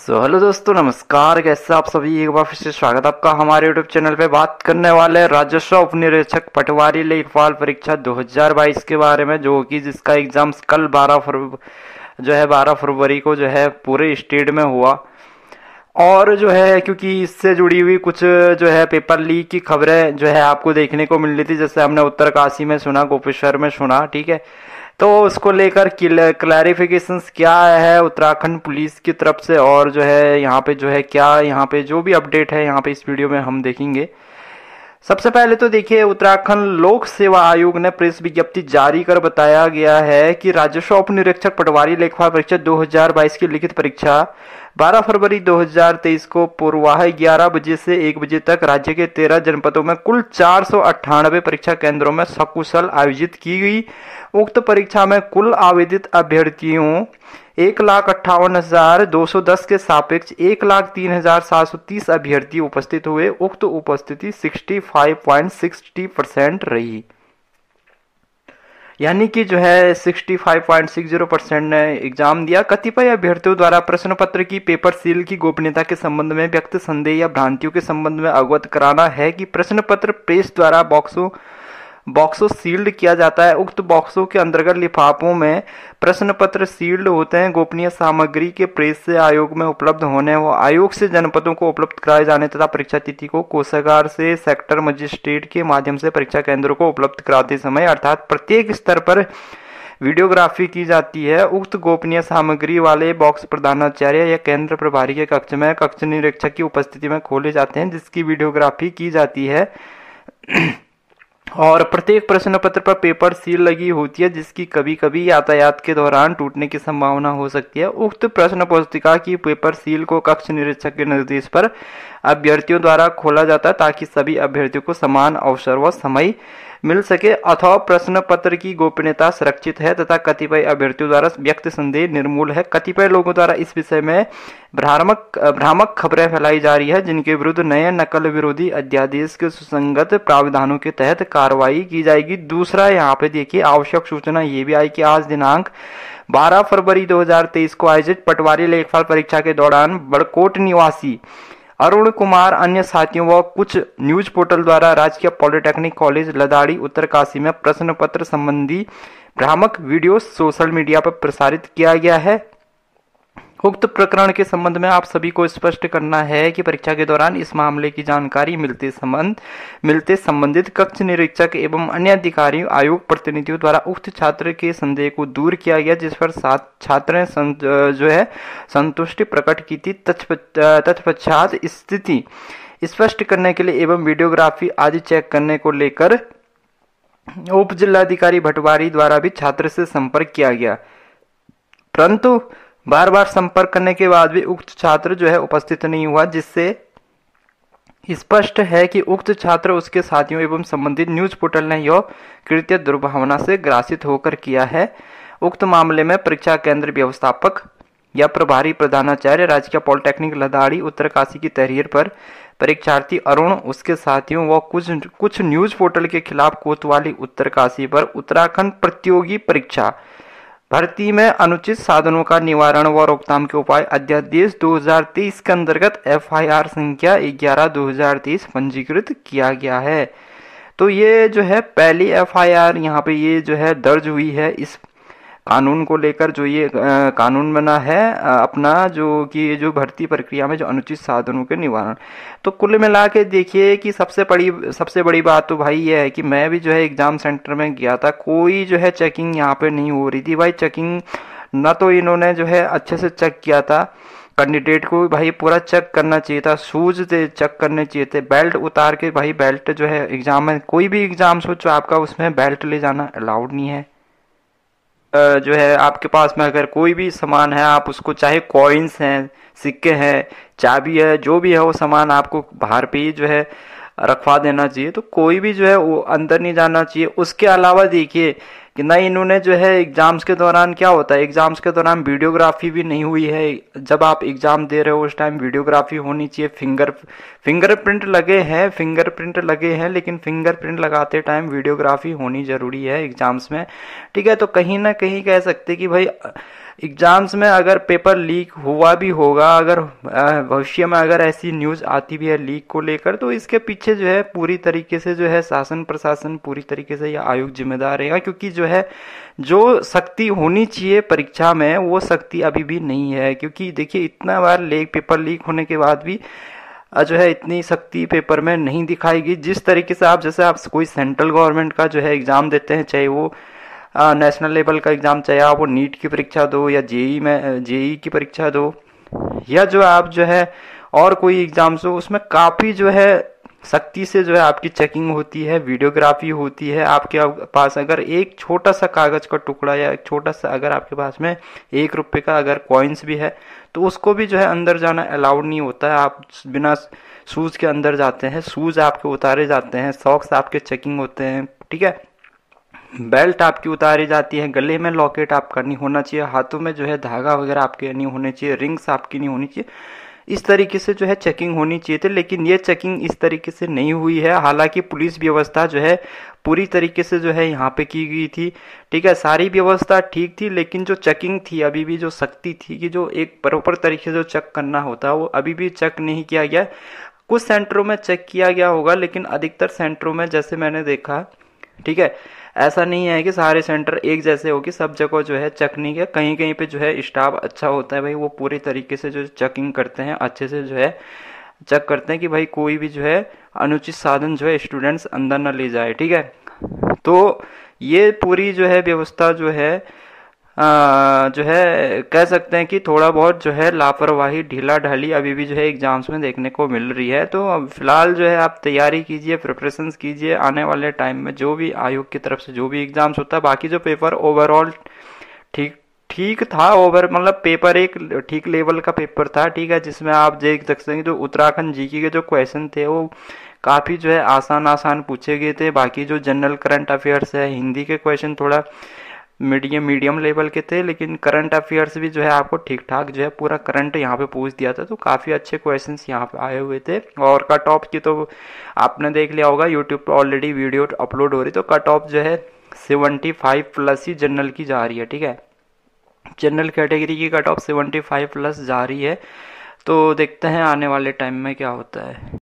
सो so, hello दोस्तों नमस्कार कैसे आप सभी एक बार फिर से स्वागत आपका हमारे यूट्यूब चैनल पे बात करने वाले राजस्व उप निरीक्षक पटवारी लेखपाल परीक्षा 2022 के बारे में जो कि जिसका एग्ज़ाम कल 12 फरवरी जो है 12 फरवरी को जो है पूरे स्टेट में हुआ और जो है क्योंकि इससे जुड़ी हुई कुछ जो है पेपर लीक की खबरें जो है आपको देखने को मिल रही थी जैसे हमने उत्तरकाशी में सुना गोपेश्वर में सुना ठीक है तो उसको लेकर क्लैरिफिकेशन क्या है उत्तराखंड पुलिस की तरफ से और जो है यहाँ पे जो है क्या यहाँ पे जो भी अपडेट है यहाँ पे इस वीडियो में हम देखेंगे सबसे पहले तो देखिए उत्तराखंड लोक सेवा आयोग ने प्रेस विज्ञप्ति जारी कर बताया गया है कि राजस्व उप निरीक्षक पटवारी लेखवा परीक्षा 2022 की लिखित परीक्षा 12 फरवरी 2023 को पूर्वाह 11 बजे से 1 बजे तक राज्य के 13 जनपदों में कुल चार परीक्षा केंद्रों में सकुशल आयोजित की गई उक्त परीक्षा में कुल आवेदित अभ्यर्थियों एक लाख अट्ठावन हजार दो सौ दस के सापेक्ष एक लाख तीन हजार सात सौ तीस अभ्यर्थी उपस्थित हुए उक्त उपस्थिति sixty five point sixty percent रही यानी कि जो है 65.60 परसेंट ने एग्जाम दिया कतिपय अभ्यर्थियों द्वारा प्रश्न पत्र की पेपर सील की गोपनीयता के संबंध में व्यक्त संदेह या भ्रांतियों के संबंध में अवगत कराना है कि प्रश्न पत्र प्रेस द्वारा बॉक्सों बॉक्सों सील्ड किया जाता है उक्त बॉक्सों के अंतर्गत लिफाफों में प्रश्न पत्र सील्ड होते हैं गोपनीय सामग्री के प्रेस से आयोग में उपलब्ध होने व आयोग से जनपदों को उपलब्ध कराए जाने तथा परीक्षा तिथि को कोषागार से सेक्टर मजिस्ट्रेट के माध्यम से परीक्षा केंद्रों को उपलब्ध कराते समय अर्थात प्रत्येक स्तर पर वीडियोग्राफी की जाती है उक्त गोपनीय सामग्री वाले बॉक्स प्रधानाचार्य या केंद्र प्रभारी के कक्ष में कक्ष निरीक्षक की उपस्थिति में खोले जाते हैं जिसकी वीडियोग्राफी की जाती है और प्रत्येक प्रश्न पत्र पर पेपर सील लगी होती है जिसकी कभी कभी यातायात के दौरान टूटने की संभावना हो सकती है उक्त प्रश्न पुस्तिका की पेपर सील को कक्ष निरीक्षक के निर्देश पर अभ्यर्थियों द्वारा खोला जाता है ताकि सभी अभ्यर्थियों को समान अवसर व समय मिल सके अथवा प्रश्न पत्र की गोपनीयता सुरक्षित है तथा कतिपय अभ्यर्थियों द्वारा व्यक्त संदेह निर्मूल है कतिपय लोगों द्वारा इस विषय में भ्रामक भ्रामक खबरें फैलाई जा रही है जिनके विरुद्ध नए नकल विरोधी अध्यादेश के सुसंगत प्रावधानों के तहत कार्रवाई की जाएगी दूसरा यहाँ पे देखिए आवश्यक सूचना ये भी आई कि आज दिनांक 12 फरवरी 2023 को आयोजित पटवारी लेखपाल परीक्षा के दौरान बड़कोट निवासी अरुण कुमार अन्य साथियों व कुछ न्यूज पोर्टल द्वारा राजकीय पॉलिटेक्निक कॉलेज लदाड़ी उत्तरकाशी में प्रश्न पत्र संबंधी भ्रामक वीडियो सोशल मीडिया पर प्रसारित किया गया है उक्त प्रकरण के संबंध में आप सभी को स्पष्ट करना है कि परीक्षा के दौरान इस मामले की जानकारी मिलते संबंध मिलते संबंधित कक्ष निरीक्षक एवं अन्य अधिकारी आयोग प्रतिनिधियों द्वारा उक्त छात्र के संदेह को दूर किया गया जिस पर सात छात्र जो है संतुष्टि प्रकट की थी तत्पश्चात स्थिति स्पष्ट करने के लिए एवं वीडियोग्राफी आदि चेक करने को लेकर उप जिलाधिकारी भटवारी द्वारा भी छात्र से संपर्क किया गया परंतु बार बार संपर्क करने के बाद भी उक्त छात्र जो है उपस्थित नहीं हुआ जिससे स्पष्ट है कि उक्त छात्र उसके साथियों एवं संबंधित न्यूज पोर्टल ने यह कृत्य दुर्भावना से ग्रासित होकर किया है उक्त मामले में परीक्षा केंद्र व्यवस्थापक या प्रभारी प्रधानाचार्य राजकीय पॉलिटेक्निक लदाड़ी उत्तरकाशी की तहरीर पर परीक्षार्थी अरुण उसके साथियों व कुछ कुछ न्यूज पोर्टल के खिलाफ कोतवाली उत्तरकाशी पर उत्तराखंड प्रतियोगी परीक्षा भर्ती में अनुचित साधनों का निवारण व रोकथाम के उपाय अध्यादेश 2023 के अंतर्गत एफआईआर संख्या 11 2023 पंजीकृत किया गया है तो ये जो है पहली एफआईआर यहाँ पे ये जो है दर्ज हुई है इस कानून को लेकर जो ये कानून बना है अपना जो कि ये जो भर्ती प्रक्रिया में जो अनुचित साधनों के निवारण तो कुल मिला के देखिए कि सबसे बड़ी सबसे बड़ी बात तो भाई ये है कि मैं भी जो है एग्ज़ाम सेंटर में गया था कोई जो है चेकिंग यहाँ पर नहीं हो रही थी भाई चेकिंग ना तो इन्होंने जो है अच्छे से चेक किया था कैंडिडेट को भाई पूरा चेक करना चाहिए था शूज दे चेक करने चाहिए थे बेल्ट उतार के भाई बेल्ट जो है एग्ज़ाम में कोई भी एग्जाम सोचो आपका उसमें बेल्ट ले जाना अलाउड नहीं है जो है आपके पास में अगर कोई भी सामान है आप उसको चाहे कॉइन्स हैं सिक्के हैं चाबी है जो भी है वो सामान आपको बाहर पे ही जो है रखवा देना चाहिए तो कोई भी जो है वो अंदर नहीं जाना चाहिए उसके अलावा देखिए कि नहीं इन्होंने जो है एग्ज़ाम्स के दौरान क्या होता है एग्ज़ाम्स के दौरान वीडियोग्राफी भी नहीं हुई है जब आप एग्ज़ाम दे रहे हो उस टाइम वीडियोग्राफी होनी चाहिए फिंगर फिंगरप्रिंट लगे हैं फिंगरप्रिंट लगे हैं लेकिन फिंगरप्रिंट लगाते टाइम वीडियोग्राफी होनी ज़रूरी है एग्ज़ाम्स में ठीक है तो कहीं ना कहीं कह सकते कि भाई एग्ज़ाम्स में अगर पेपर लीक हुआ भी होगा अगर भविष्य में अगर ऐसी न्यूज़ आती भी है लीक को लेकर तो इसके पीछे जो है पूरी तरीके से जो है शासन प्रशासन पूरी तरीके से यह आयोग जिम्मेदार रहेगा क्योंकि जो है जो शक्ति होनी चाहिए परीक्षा में वो शक्ति अभी भी नहीं है क्योंकि देखिए इतना बार लेक पेपर लीक होने के बाद भी जो है इतनी शक्ति पेपर में नहीं दिखाएगी जिस तरीके से आप जैसे आप कोई सेंट्रल गवर्नमेंट का जो है एग्ज़ाम देते हैं चाहे वो नेशनल लेवल का एग्ज़ाम चाहे आप वो नीट की परीक्षा दो या जेई में जेई की परीक्षा दो या जो आप जो है और कोई एग्ज़ाम्स हो उसमें काफ़ी जो है सख्ती से जो है आपकी चेकिंग होती है वीडियोग्राफी होती है आपके पास अगर एक छोटा सा कागज़ का टुकड़ा या एक छोटा सा अगर आपके पास में एक रुपये का अगर कॉइन्स भी है तो उसको भी जो है अंदर जाना अलाउड नहीं होता है आप बिना शूज़ के अंदर जाते हैं शूज़ आपके उतारे जाते हैं सॉक्स आपके चेकिंग होते हैं ठीक है बेल्ट आपकी उतारी जाती है गले में लॉकेट आपका नहीं होना चाहिए हाथों में जो है धागा वगैरह आपके नहीं होने चाहिए रिंग्स आपकी नहीं होनी चाहिए इस तरीके से जो है चेकिंग होनी चाहिए थी लेकिन ये चेकिंग इस तरीके से नहीं हुई है हालांकि पुलिस व्यवस्था जो है पूरी तरीके से जो है यहाँ पे की गई थी ठीक है सारी व्यवस्था ठीक थी लेकिन जो चेकिंग थी अभी भी जो सख्ती थी कि जो एक प्रॉपर तरीके से जो चेक करना होता है वो अभी भी चेक नहीं किया गया कुछ सेंटरों में चेक किया गया होगा लेकिन अधिकतर सेंटरों में जैसे मैंने देखा ठीक है ऐसा नहीं है कि सारे सेंटर एक जैसे हो कि सब जगह जो है चकनी के कहीं कहीं पे जो है स्टाफ अच्छा होता है भाई वो पूरे तरीके से जो चेकिंग करते हैं अच्छे से जो है चेक करते हैं कि भाई कोई भी जो है अनुचित साधन जो है स्टूडेंट्स अंदर ना ले जाए ठीक है तो ये पूरी जो है व्यवस्था जो है जो है कह सकते हैं कि थोड़ा बहुत जो है लापरवाही ढीला ढाली अभी भी जो है एग्ज़ाम्स में देखने को मिल रही है तो अब फ़िलहाल जो है आप तैयारी कीजिए प्रिपरेशन कीजिए आने वाले टाइम में जो भी आयोग की तरफ से जो भी एग्ज़ाम्स होता है बाकी जो पेपर ओवरऑल ठीक ठीक था ओवर मतलब पेपर एक ठीक लेवल का पेपर था ठीक है जिसमें आप देख सकते हैं जो उत्तराखंड जी के जो क्वेश्चन थे वो काफ़ी जो है आसान आसान पूछे गए थे बाकी जो जनरल करंट अफेयर्स है हिंदी के क्वेश्चन थोड़ा मीडियम मीडियम लेवल के थे लेकिन करंट अफेयर्स भी जो है आपको ठीक ठाक जो है पूरा करंट यहाँ पे पूछ दिया था तो काफ़ी अच्छे क्वेश्चन यहाँ पे आए हुए थे और कट ऑफ की तो आपने देख लिया होगा यूट्यूब पर ऑलरेडी वीडियो अपलोड हो रही तो कट ऑफ जो है सेवेंटी फाइव प्लस ही जनरल की जा रही है ठीक है जनरल कैटेगरी की cut off seventy five plus जा रही है तो देखते हैं आने वाले टाइम में क्या होता है